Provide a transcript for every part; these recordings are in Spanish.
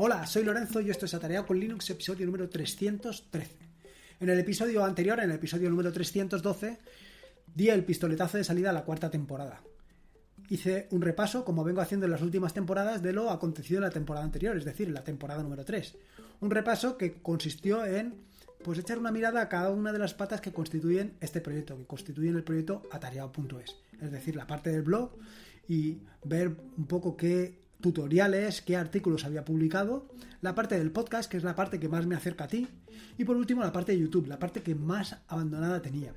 Hola, soy Lorenzo y esto es Atareado con Linux, episodio número 313. En el episodio anterior, en el episodio número 312, di el pistoletazo de salida a la cuarta temporada. Hice un repaso, como vengo haciendo en las últimas temporadas, de lo acontecido en la temporada anterior, es decir, la temporada número 3. Un repaso que consistió en pues echar una mirada a cada una de las patas que constituyen este proyecto, que constituyen el proyecto atareado.es, es decir, la parte del blog y ver un poco qué tutoriales, qué artículos había publicado, la parte del podcast, que es la parte que más me acerca a ti, y por último la parte de YouTube, la parte que más abandonada tenía.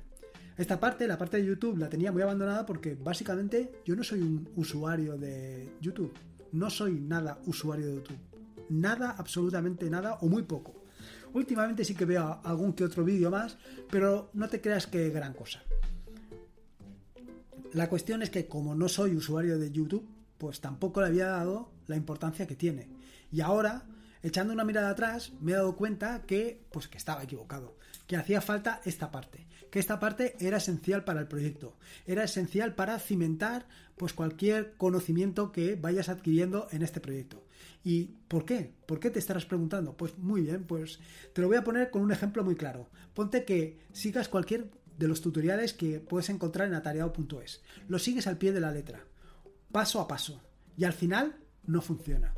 Esta parte, la parte de YouTube, la tenía muy abandonada porque básicamente yo no soy un usuario de YouTube. No soy nada usuario de YouTube. Nada, absolutamente nada o muy poco. Últimamente sí que veo algún que otro vídeo más, pero no te creas que gran cosa. La cuestión es que como no soy usuario de YouTube, pues tampoco le había dado la importancia que tiene. Y ahora, echando una mirada atrás, me he dado cuenta que, pues que estaba equivocado, que hacía falta esta parte, que esta parte era esencial para el proyecto, era esencial para cimentar, pues cualquier conocimiento que vayas adquiriendo en este proyecto. ¿Y por qué? ¿Por qué te estarás preguntando? Pues muy bien, pues te lo voy a poner con un ejemplo muy claro. Ponte que sigas cualquier de los tutoriales que puedes encontrar en atareado.es. Lo sigues al pie de la letra paso a paso y al final no funciona.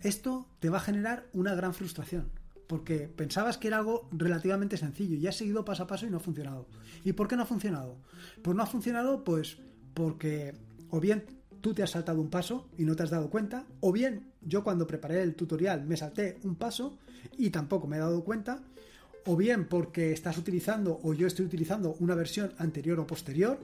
Esto te va a generar una gran frustración porque pensabas que era algo relativamente sencillo y has seguido paso a paso y no ha funcionado. ¿Y por qué no ha funcionado? Pues no ha funcionado pues porque o bien tú te has saltado un paso y no te has dado cuenta, o bien yo cuando preparé el tutorial me salté un paso y tampoco me he dado cuenta, o bien porque estás utilizando o yo estoy utilizando una versión anterior o posterior,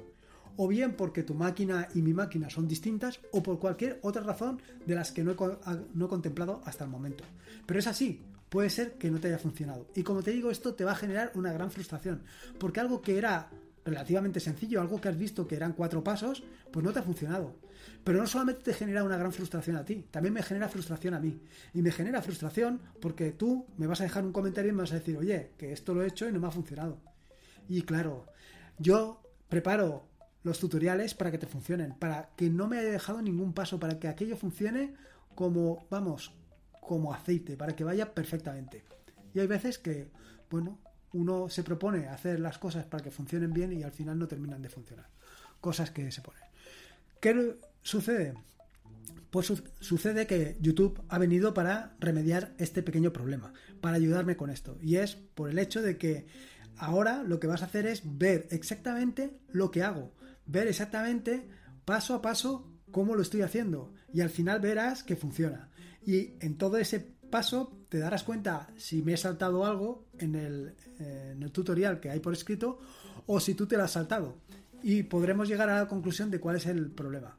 o bien porque tu máquina y mi máquina son distintas o por cualquier otra razón de las que no he, ah, no contemplado hasta el momento. Pero es así, puede ser que no te haya funcionado. Y como te digo, esto te va a generar una gran frustración, porque algo que era relativamente sencillo, algo que has visto que eran cuatro pasos, pues no te ha funcionado. Pero no solamente te genera una gran frustración a ti, también me genera frustración a mí. Y me genera frustración porque tú me vas a dejar un comentario y me vas a decir, oye, que esto lo he hecho y no me ha funcionado. Y claro, yo preparo los tutoriales para que te funcionen, para que no me haya dejado ningún paso, para que aquello funcione como, vamos, como aceite, para que vaya perfectamente. Y hay veces que, bueno, uno se propone hacer las cosas para que funcionen bien y al final no terminan de funcionar. Cosas que se ponen. ¿Qué sucede? Pues sucede que YouTube ha venido para remediar este pequeño problema, para ayudarme con esto. Y es por el hecho de que ahora lo que vas a hacer es ver exactamente lo que hago ver exactamente paso a paso cómo lo estoy haciendo y al final verás que funciona. Y en todo ese paso te darás cuenta si me he saltado algo eh, en el, tutorial que hay por escrito o si tú te lo has saltado. Y podremos llegar a la conclusión de cuál es el problema.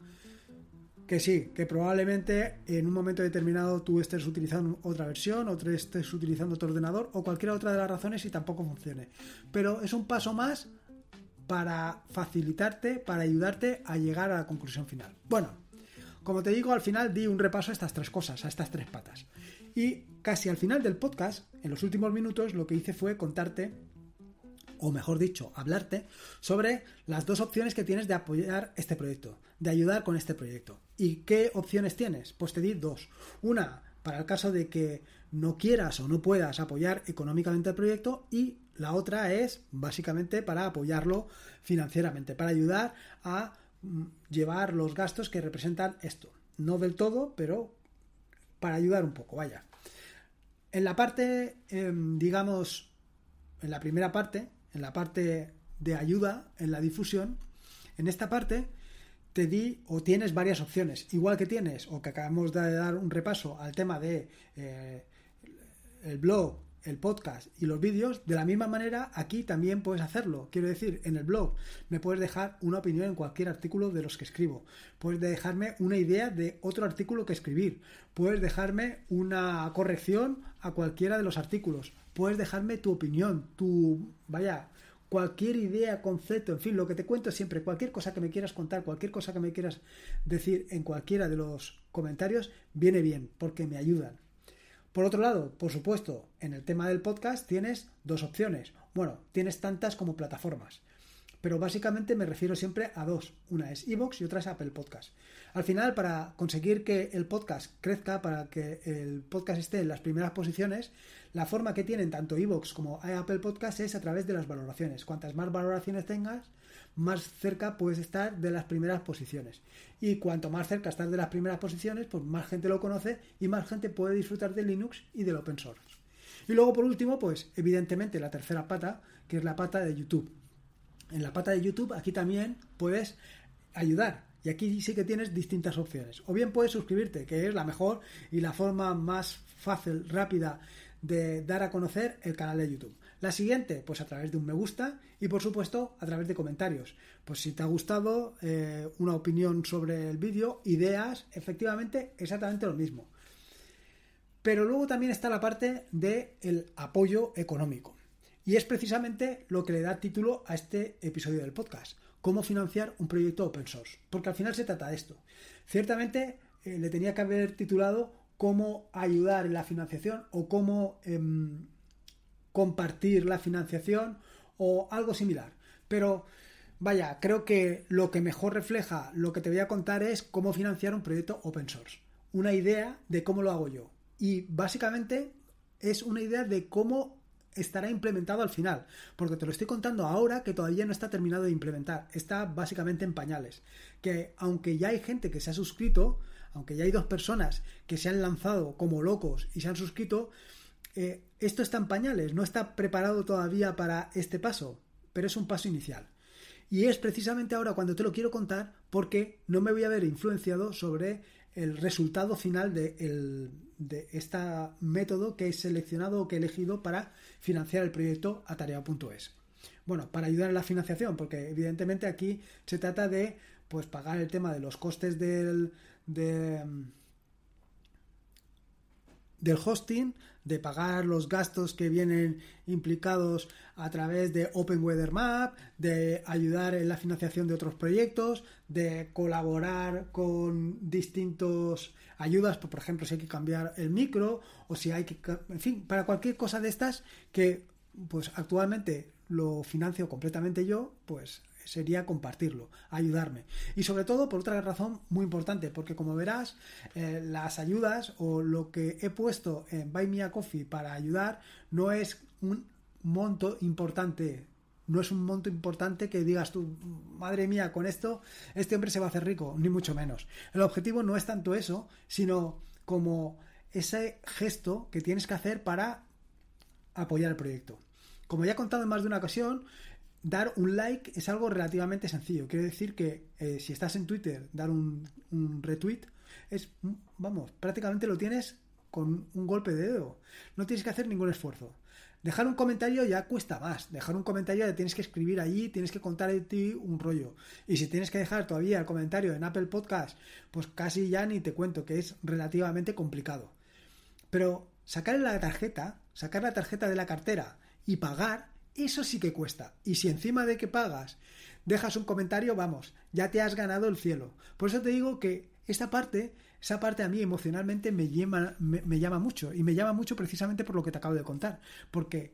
Que sí, que probablemente en un momento determinado tú estés utilizando otra versión, o estés utilizando otro ordenador o cualquier otra de las razones y tampoco funcione. Pero es un paso más para facilitarte, para ayudarte a llegar a la conclusión final. Bueno, como te digo, al final di un repaso a estas tres cosas, a estas tres patas. Y casi al final del podcast, en los últimos minutos, lo que hice fue contarte, o mejor dicho, hablarte, sobre las dos opciones que tienes de apoyar este proyecto, de ayudar con este proyecto. ¿Y qué opciones tienes? Pues te di dos. Una, para el caso de que no quieras o no puedas apoyar económicamente el proyecto y la otra es básicamente para apoyarlo financieramente, para ayudar a mm, llevar los gastos que representan esto. No del todo, pero para ayudar un poco, vaya. En la parte, em, digamos, en la primera parte, en la parte de ayuda, en la difusión, en esta parte te di o tienes varias opciones. Igual que tienes, o que acabamos de dar un repaso al tema de eh, el blog, el podcast y los vídeos, de la misma manera aquí también puedes hacerlo. Quiero decir, en el blog me puedes dejar una opinión en cualquier artículo de los que escribo. Puedes dejarme una idea de otro artículo que escribir. Puedes dejarme una corrección a cualquiera de los artículos. Puedes dejarme tu opinión, tu, vaya, cualquier idea, concepto, en fin, lo que te cuento siempre, cualquier cosa que me quieras contar, cualquier cosa que me quieras decir en cualquiera de los comentarios, viene bien, porque me ayudan. Por otro lado, por supuesto, en el tema del podcast tienes dos opciones. Bueno, tienes tantas como plataformas pero básicamente me refiero siempre a dos. Una es Evox y otra es Apple Podcast. Al final, para conseguir que el podcast crezca, para que el podcast esté en las primeras posiciones, la forma que tienen tanto Evox como Apple Podcast es a través de las valoraciones. Cuantas más valoraciones tengas, más cerca puedes estar de las primeras posiciones. Y cuanto más cerca estás de las primeras posiciones, pues más gente lo conoce y más gente puede disfrutar de Linux y del open source. Y luego, por último, pues evidentemente la tercera pata, que es la pata de YouTube en la pata de YouTube, aquí también puedes ayudar. Y aquí sí que tienes distintas opciones. O bien puedes suscribirte, que es la mejor y la forma más fácil, rápida de dar a conocer el canal de YouTube. La siguiente, pues a través de un me gusta y por supuesto a través de comentarios. Pues si te ha gustado eh, una opinión sobre el vídeo, ideas, efectivamente exactamente lo mismo. Pero luego también está la parte del el apoyo económico. Y es precisamente lo que le da título a este episodio del podcast, cómo financiar un proyecto open source, porque al final se trata de esto. Ciertamente eh, le tenía que haber titulado cómo ayudar en la financiación o cómo em, compartir la financiación o algo similar. Pero vaya, creo que lo que mejor refleja lo que te voy a contar es cómo financiar un proyecto open source. Una idea de cómo lo hago yo. Y básicamente es una idea de cómo estará implementado al final, porque te lo estoy contando ahora que todavía no está terminado de implementar, está básicamente en pañales, que aunque ya hay gente que se ha suscrito, aunque ya hay dos personas que se han lanzado como locos y se han suscrito, eh, esto está en pañales, no está preparado todavía para este paso, pero es un paso inicial. Y es precisamente ahora cuando te lo quiero contar porque no me voy a ver influenciado sobre el resultado final de, el, este método que he seleccionado o que he elegido para financiar el proyecto tarea.es Bueno, para ayudar en la financiación, porque evidentemente aquí se trata de pues pagar el tema de los costes del, del hosting, de pagar los gastos que vienen implicados a través de Open Weather Map, de ayudar en la financiación de otros proyectos, de colaborar con distintos ayudas, por ejemplo, si hay que cambiar el micro o si hay que, en fin, para cualquier cosa de estas que pues actualmente lo financio completamente yo, pues sería compartirlo, ayudarme. Y sobre todo por otra razón muy importante, porque como verás, eh, las ayudas o lo que he puesto en Buy Me a Coffee para ayudar no es un monto importante no es un monto importante que digas tú, madre mía, con esto este hombre se va a hacer rico, ni mucho menos. El objetivo no es tanto eso, sino como ese gesto que tienes que hacer para apoyar el proyecto. Como ya he contado en más de una ocasión, dar un like es algo relativamente sencillo. Quiere decir que eh, si estás en Twitter, dar un, retweet es, mm, vamos, prácticamente lo tienes con un golpe de dedo. No tienes que hacer ningún esfuerzo. Dejar un comentario ya cuesta más. Dejar un comentario ya tienes que escribir allí, tienes que contar de ti un rollo. Y si tienes que dejar todavía el comentario en Apple Podcast, pues casi ya ni te cuento que es relativamente complicado. Pero sacar la tarjeta, sacar la tarjeta de la cartera y pagar eso sí que cuesta. Y si encima de que pagas dejas un comentario, vamos, ya te has ganado el cielo. Por eso te digo que esta parte, esa parte a mí emocionalmente me llama, llama mucho. Y me llama mucho precisamente por lo que te acabo de contar. Porque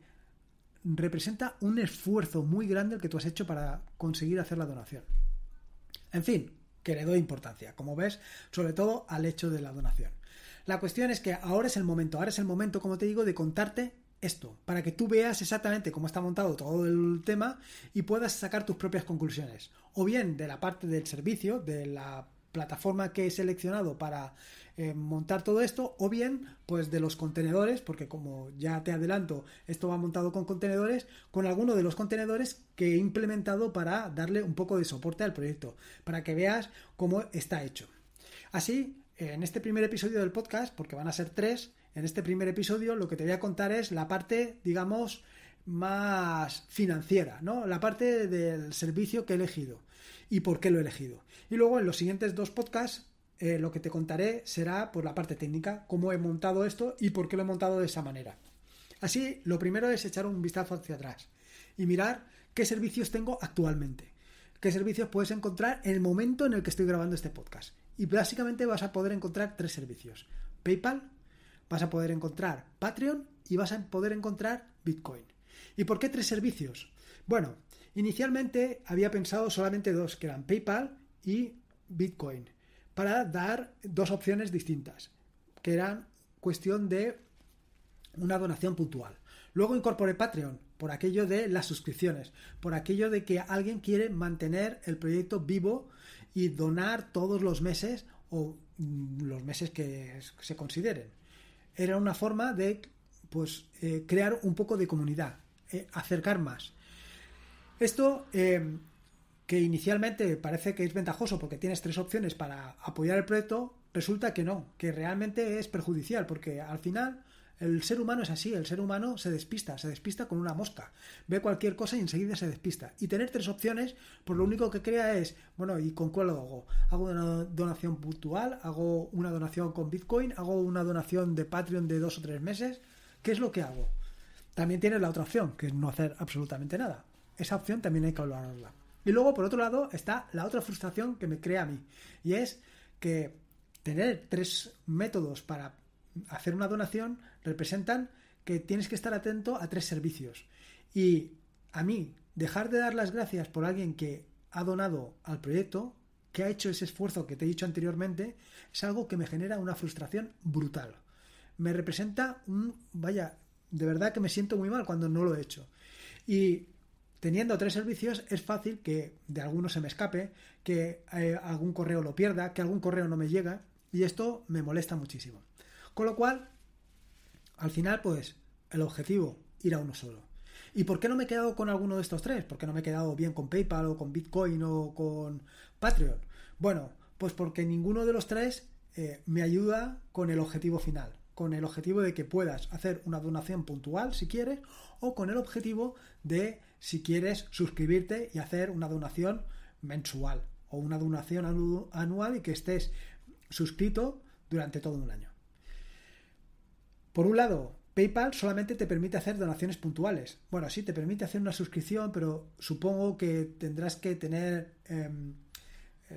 representa un esfuerzo muy grande el que tú has hecho para conseguir hacer la donación. En fin, que le doy importancia, como ves, sobre todo al hecho de la donación. La cuestión es que ahora es el momento, ahora es el momento, como te digo, de contarte esto, para que tú veas exactamente cómo está montado todo el tema y puedas sacar tus propias conclusiones. O bien de la parte del servicio, de la plataforma que he seleccionado para eh, montar todo esto o bien pues de los contenedores porque como ya te adelanto esto va montado con contenedores con alguno de los contenedores que he implementado para darle un poco de soporte al proyecto para que veas cómo está hecho así en este primer episodio del podcast porque van a ser tres en este primer episodio lo que te voy a contar es la parte, digamos, más financiera, ¿no? La parte del servicio que he elegido y por qué lo he elegido. Y luego en los siguientes dos podcasts eh, lo que te contaré será por pues, la parte técnica, cómo he montado esto y por qué lo he montado de esa manera. Así, lo primero es echar un vistazo hacia atrás y mirar qué servicios tengo actualmente, qué servicios puedes encontrar en el momento en el que estoy grabando este podcast. Y básicamente vas a poder encontrar tres servicios. PayPal, Vas a poder encontrar Patreon y vas a poder encontrar Bitcoin. ¿Y por qué tres servicios? Bueno, inicialmente había pensado solamente dos, que eran PayPal y Bitcoin, para dar dos opciones distintas, que eran cuestión de una donación puntual. Luego incorporé Patreon por aquello de las suscripciones, por aquello de que alguien quiere mantener el proyecto vivo y donar todos los meses o mm, los meses que se consideren era una forma de pues, eh, crear un poco de comunidad, eh, acercar más. Esto eh, que inicialmente parece que es ventajoso porque tienes tres opciones para apoyar el proyecto, resulta que no, que realmente es perjudicial porque al final el ser humano es así, el ser humano se despista, se despista con una mosca. Ve cualquier cosa y enseguida se despista. Y tener tres opciones, pues lo único que crea es, bueno, ¿y con cuál lo hago? ¿Hago una donación puntual? ¿Hago una donación con Bitcoin? ¿Hago una donación de Patreon de dos o tres meses? ¿Qué es lo que hago? También tienes la otra opción, que es no hacer absolutamente nada. Esa opción también hay que valorarla Y luego, por otro lado, está la otra frustración que me crea a mí. Y es que tener tres métodos para hacer una donación representan que tienes que estar atento a tres servicios. Y a mí, dejar de dar las gracias por alguien que ha donado al proyecto, que ha hecho ese esfuerzo que te he dicho anteriormente, es algo que me genera una frustración brutal. Me representa un, vaya, de verdad que me siento muy mal cuando no lo he hecho. Y teniendo tres servicios es fácil que de alguno se me escape, que eh, algún correo lo pierda, que algún correo no me llega, y esto me molesta muchísimo. Con lo cual, al final, pues, el objetivo, ir a uno solo. ¿Y por qué no me he quedado con alguno de estos tres? ¿Por qué no me he quedado bien con PayPal o con Bitcoin o con Patreon? Bueno, pues porque ninguno de los tres eh, me ayuda con el objetivo final, con el objetivo de que puedas hacer una donación puntual si quieres o con el objetivo de si quieres suscribirte y hacer una donación mensual o una donación anual y que estés suscrito durante todo un año. Por un lado, PayPal solamente te permite hacer donaciones puntuales. Bueno, sí, te permite hacer una suscripción, pero supongo que tendrás que tener em,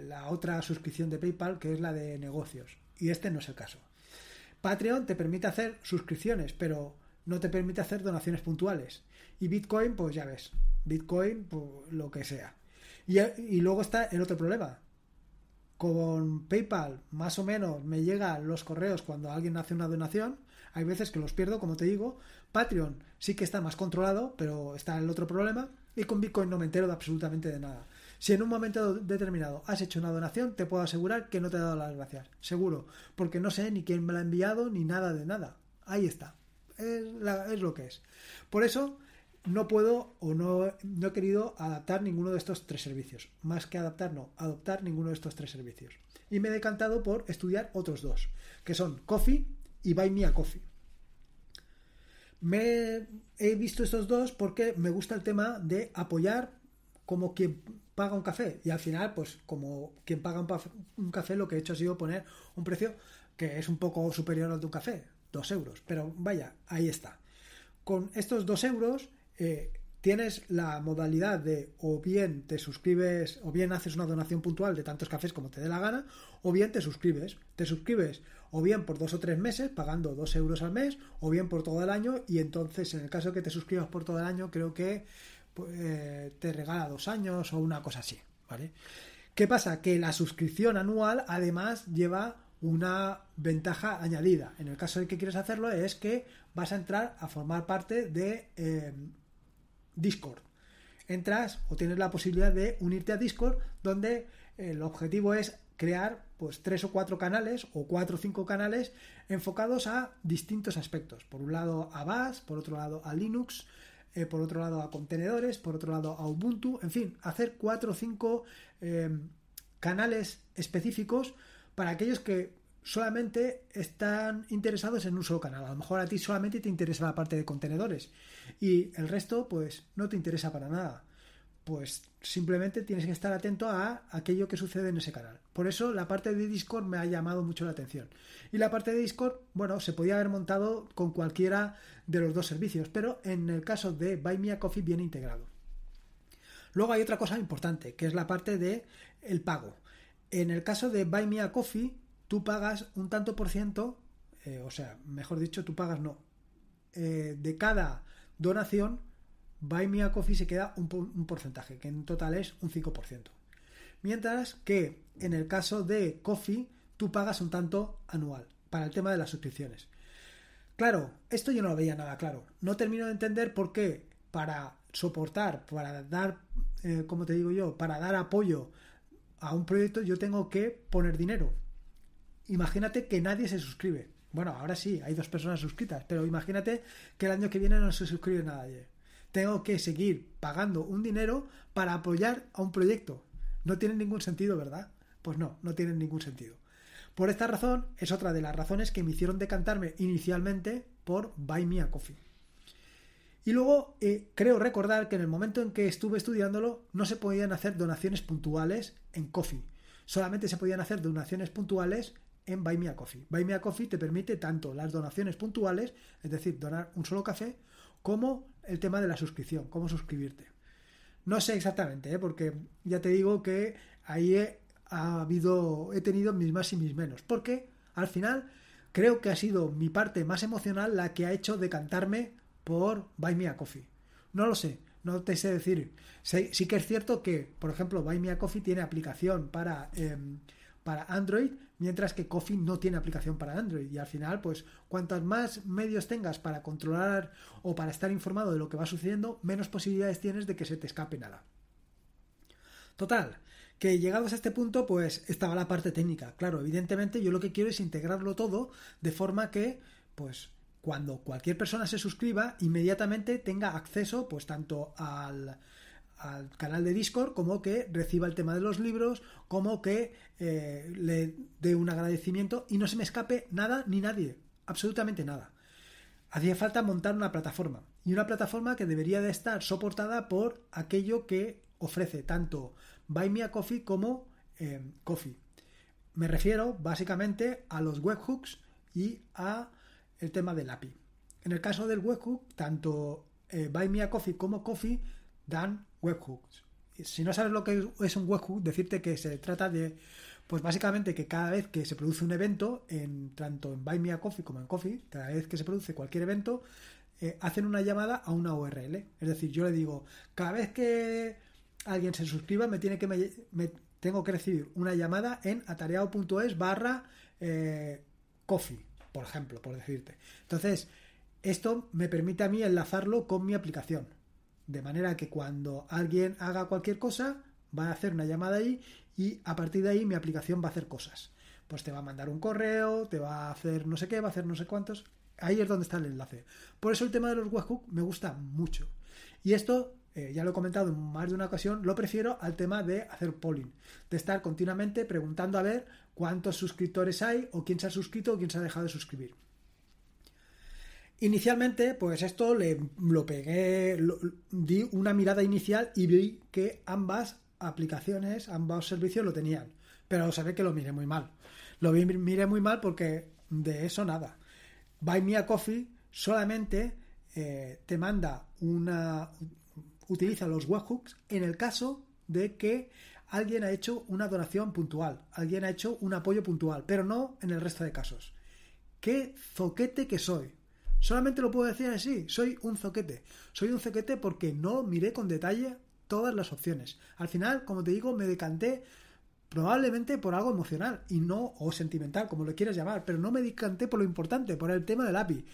la otra suscripción de PayPal, que es la de negocios. Y este no es el caso. Patreon te permite hacer suscripciones, pero no te permite hacer donaciones puntuales. Y Bitcoin, pues ya ves, Bitcoin, pues, lo que sea. Y, y luego está el otro problema. Con PayPal, más o menos, me llegan los correos cuando alguien hace una donación hay veces que los pierdo, como te digo. Patreon sí que está más controlado, pero está el otro problema. Y con Bitcoin no me entero de absolutamente de nada. Si en un momento determinado has hecho una donación, te puedo asegurar que no te he dado las gracias. Seguro. Porque no sé ni quién me la ha enviado ni nada de nada. Ahí está. Es, lo que es. Por eso no puedo o no, no he querido adaptar ninguno de estos tres servicios. Más que adaptar, no, adoptar ninguno de estos tres servicios. Y me he decantado por estudiar otros dos, que son Coffee y Buy Me a Coffee. Me he visto estos dos porque me gusta el tema de apoyar como quien paga un café. Y al final, pues como quien paga un, café, lo que he hecho ha sido poner un precio que es un poco superior al de un café, dos euros. Pero vaya, ahí está. Con estos dos euros eh, tienes la modalidad de o bien te suscribes o bien haces una donación puntual de tantos cafés como te dé la gana o bien te suscribes. Te suscribes o bien por dos o tres meses pagando dos euros al mes o bien por todo el año y entonces en el caso de que te suscribas por todo el año creo que pues, eh, te regala dos años o una cosa así. ¿Vale? ¿Qué pasa? Que la suscripción anual además lleva una ventaja añadida. En el caso de que quieres hacerlo es que vas a entrar a formar parte de... Eh, Discord. Entras o tienes la posibilidad de unirte a Discord, donde el objetivo es crear pues tres o cuatro canales o cuatro o cinco canales enfocados a distintos aspectos. Por un lado a Bash, por otro lado a Linux, eh, por otro lado a contenedores, por otro lado a Ubuntu, en fin, hacer cuatro o cinco eh, canales específicos para aquellos que solamente están interesados en un solo canal. A lo mejor a ti solamente te interesa la parte de contenedores y el resto pues no te interesa para nada. Pues simplemente tienes que estar atento a aquello que sucede en ese canal. Por eso la parte de Discord me ha llamado mucho la atención. Y la parte de Discord, bueno, se podía haber montado con cualquiera de los dos servicios, pero en el caso de Buy Coffee viene integrado. Luego hay otra cosa importante, que es la parte de el pago. En el caso de Buy Coffee, tú pagas un tanto por ciento, eh, o sea, mejor dicho, tú pagas no. Eh, de cada donación, Buy Me a Coffee se queda un, porcentaje, que en total es un 5%. Mientras que en el caso de Coffee, tú pagas un tanto anual para el tema de las suscripciones. Claro, esto yo no lo veía nada claro. No termino de entender por qué para soportar, para dar, eh, como te digo yo, para dar apoyo a un proyecto yo tengo que poner dinero imagínate que nadie se suscribe. Bueno, ahora sí, hay dos personas suscritas, pero imagínate que el año que viene no se suscribe nadie. Tengo que seguir pagando un dinero para apoyar a un proyecto. No tiene ningún sentido, ¿verdad? Pues no, no tiene ningún sentido. Por esta razón, es otra de las razones que me hicieron decantarme inicialmente por Buy Me a Coffee. Y luego eh, creo recordar que en el momento en que estuve estudiándolo no se podían hacer donaciones puntuales en Coffee. Solamente se podían hacer donaciones puntuales en Buy Me a Coffee. Buy Me a Coffee te permite tanto las donaciones puntuales, es decir, donar un solo café, como el tema de la suscripción, cómo suscribirte. No sé exactamente, ¿eh? porque ya te digo que ahí he, ha habido, he tenido mis más y mis menos, porque al final creo que ha sido mi parte más emocional la que ha hecho decantarme por Buy Me a Coffee. No lo sé, no te sé decir. Sí, que es cierto que, por ejemplo, Buy Me a Coffee tiene aplicación para, em, para Android, mientras que Coffee no tiene aplicación para Android y al final pues cuantas más medios tengas para controlar o para estar informado de lo que va sucediendo, menos posibilidades tienes de que se te escape nada. Total, que llegados a este punto pues estaba la parte técnica. Claro, evidentemente yo lo que quiero es integrarlo todo de forma que pues cuando cualquier persona se suscriba inmediatamente tenga acceso pues tanto al al canal de Discord, como que reciba el tema de los libros, como que eh, le dé un agradecimiento y no se me escape nada ni nadie, absolutamente nada. Hacía falta montar una plataforma y una plataforma que debería de estar soportada por aquello que ofrece tanto Buy Me a Coffee como eh, Coffee. Me refiero básicamente a los webhooks y a el tema del API. En el caso del webhook, tanto eh, Buy Me a Coffee como Coffee dan webhooks. Si no sabes lo que es un webhook, decirte que se trata de, pues básicamente que cada vez que se produce un evento, en, tanto en Buy Me a Coffee como en Coffee, cada vez que se produce cualquier evento, eh, hacen una llamada a una URL. Es decir, yo le digo, cada vez que alguien se suscriba, me tiene que me, tengo que recibir una llamada en atareado.es barra eh, coffee, por ejemplo, por decirte. Entonces, esto me permite a mí enlazarlo con mi aplicación. De manera que cuando alguien haga cualquier cosa, va a hacer una llamada ahí y a partir de ahí mi aplicación va a hacer cosas. Pues te va a mandar un correo, te va a hacer no sé qué, va a hacer no sé cuántos. Ahí es donde está el enlace. Por eso el tema de los webhooks me gusta mucho. Y esto, eh, ya lo he comentado en más de una ocasión, lo prefiero al tema de hacer polling. De estar continuamente preguntando a ver cuántos suscriptores hay o quién se ha suscrito o quién se ha dejado de suscribir. Inicialmente, pues esto le, lo pegué, di una mirada inicial y vi que ambas aplicaciones, ambos servicios lo tenían. Pero se que lo miré muy mal. Lo miré muy mal porque de eso nada. Buy Me a Coffee solamente eh, te manda una. utiliza los webhooks en el caso de que alguien ha hecho una donación puntual, alguien ha hecho un apoyo puntual, pero no en el resto de casos. ¡Qué zoquete que soy! Solamente lo puedo decir así, soy un zoquete. Soy un zoquete porque no miré con detalle todas las opciones. Al final, como te digo, me decanté probablemente por algo emocional y no o sentimental, como lo quieras llamar, pero no me decanté por lo importante, por el tema del API.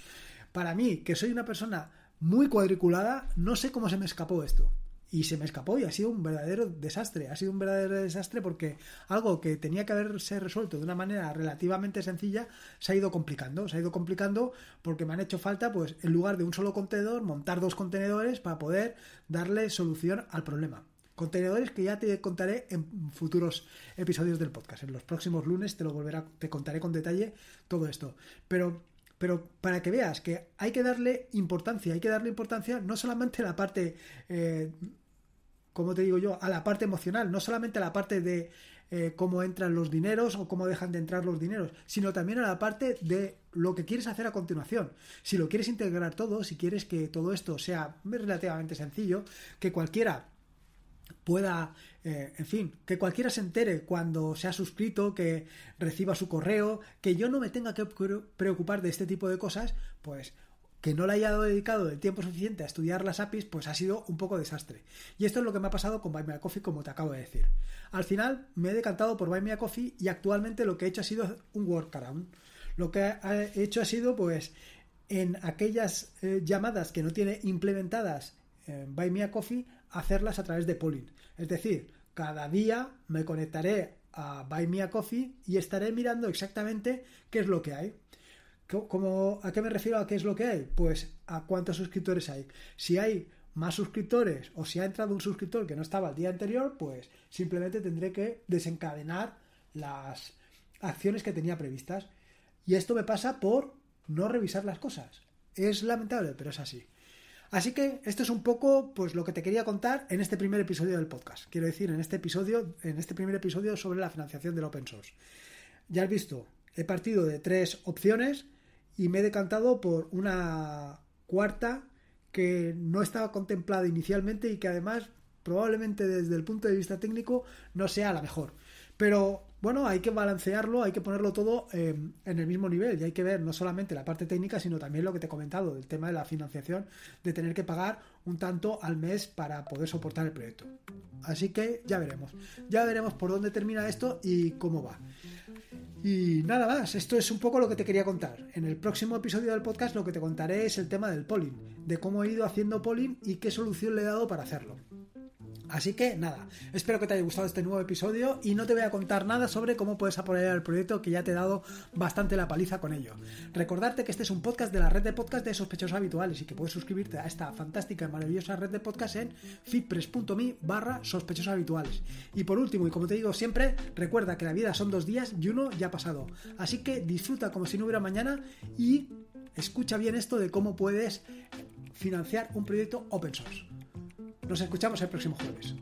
Para mí, que soy una persona muy cuadriculada, no sé cómo se me escapó esto y se me escapó y ha sido un verdadero desastre. Ha sido un verdadero desastre porque algo que tenía que haberse resuelto de una manera relativamente sencilla se ha ido complicando. Se ha ido complicando porque me han hecho falta, pues, en lugar de un solo contenedor, montar dos contenedores para poder darle solución al problema. Contenedores que ya te contaré en futuros episodios del podcast. En los próximos lunes te lo volverá, te contaré con detalle todo esto. Pero pero para que veas que hay que darle importancia, hay que darle importancia no solamente a la parte eh, como te digo yo, a la parte emocional, no solamente a la parte de eh, cómo entran los dineros o cómo dejan de entrar los dineros, sino también a la parte de lo que quieres hacer a continuación. Si lo quieres integrar todo, si quieres que todo esto sea relativamente sencillo, que cualquiera pueda, eh, en fin, que cualquiera se entere cuando se ha suscrito, que reciba su correo, que yo no me tenga que preocupar de este tipo de cosas, pues que no le haya dedicado el tiempo suficiente a estudiar las APIs, pues ha sido un poco desastre. Y esto es lo que me ha pasado con BuyMeACoffee, como te acabo de decir. Al final me he decantado por BuyMeACoffee y actualmente lo que he hecho ha sido un workaround. Lo que he hecho ha sido, pues, en aquellas eh, llamadas que no tiene implementadas BuyMeACoffee, Coffee, hacerlas a través de polling. Es decir, cada día me conectaré a BuyMeACoffee Coffee y estaré mirando exactamente qué es lo que hay. ¿Cómo, ¿A qué me refiero a qué es lo que hay? Pues a cuántos suscriptores hay. Si hay más suscriptores o si ha entrado un suscriptor que no estaba el día anterior, pues simplemente tendré que desencadenar las acciones que tenía previstas. Y esto me pasa por no revisar las cosas. Es lamentable, pero es así. Así que esto es un poco pues lo que te quería contar en este primer episodio del podcast. Quiero decir, en este episodio, en este primer episodio sobre la financiación del open source. Ya has visto, he partido de tres opciones y me he decantado por una cuarta que no estaba contemplada inicialmente y que además probablemente desde el punto de vista técnico no sea la mejor. Pero bueno, hay que balancearlo, hay que ponerlo todo eh, en el mismo nivel y hay que ver no solamente la parte técnica, sino también lo que te he comentado, el tema de la financiación, de tener que pagar un tanto al mes para poder soportar el proyecto. Así que ya veremos, ya veremos por dónde termina esto y cómo va. Y nada más, esto es un poco lo que te quería contar. En el próximo episodio del podcast lo que te contaré es el tema del polling, de cómo he ido haciendo polling y qué solución le he dado para hacerlo. Así que nada, espero que te haya gustado este nuevo episodio y no te voy a contar nada sobre cómo puedes apoyar el proyecto que ya te he dado bastante la paliza con ello. Recordarte que este es un podcast de la red de podcast de sospechosos habituales y que puedes suscribirte a esta fantástica y maravillosa red de podcast en fitpress.me barra sospechosos habituales. Y por último, y como te digo siempre, recuerda que la vida son dos días y uno ya ha pasado. Así que disfruta como si no hubiera mañana y escucha bien esto de cómo puedes financiar un proyecto open source. Nos escuchamos el próximo jueves.